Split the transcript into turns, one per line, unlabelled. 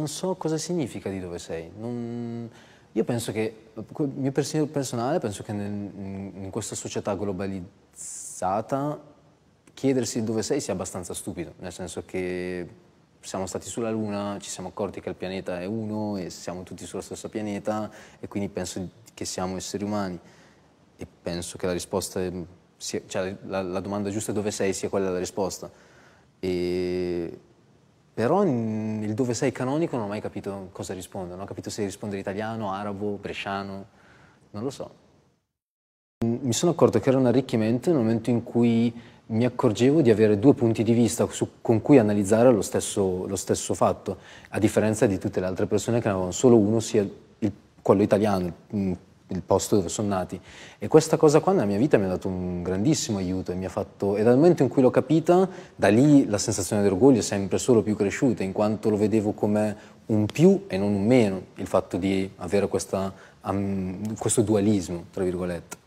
non so cosa significa di dove sei. Non... Io penso che, il mio pensiero personale, penso che nel, in questa società globalizzata chiedersi dove sei sia abbastanza stupido, nel senso che siamo stati sulla Luna, ci siamo accorti che il pianeta è uno e siamo tutti sullo stesso pianeta e quindi penso che siamo esseri umani e penso che la risposta, sia, cioè la, la domanda giusta dove sei sia quella la risposta. E però il dove sei canonico non ho mai capito cosa rispondo, non ho capito se rispondere italiano, arabo, bresciano, non lo so. Mi sono accorto che era un arricchimento nel momento in cui mi accorgevo di avere due punti di vista su, con cui analizzare lo stesso, lo stesso, fatto, a differenza di tutte le altre persone che ne avevano solo uno, sia il, quello italiano, mm, il posto dove sono nati. E questa cosa qua nella mia vita mi ha dato un grandissimo aiuto e mi ha fatto, e dal momento in cui l'ho capita, da lì la sensazione di orgoglio è sempre solo più cresciuta, in quanto lo vedevo come un più e non un meno, il fatto di avere questa, um, questo dualismo, tra virgolette.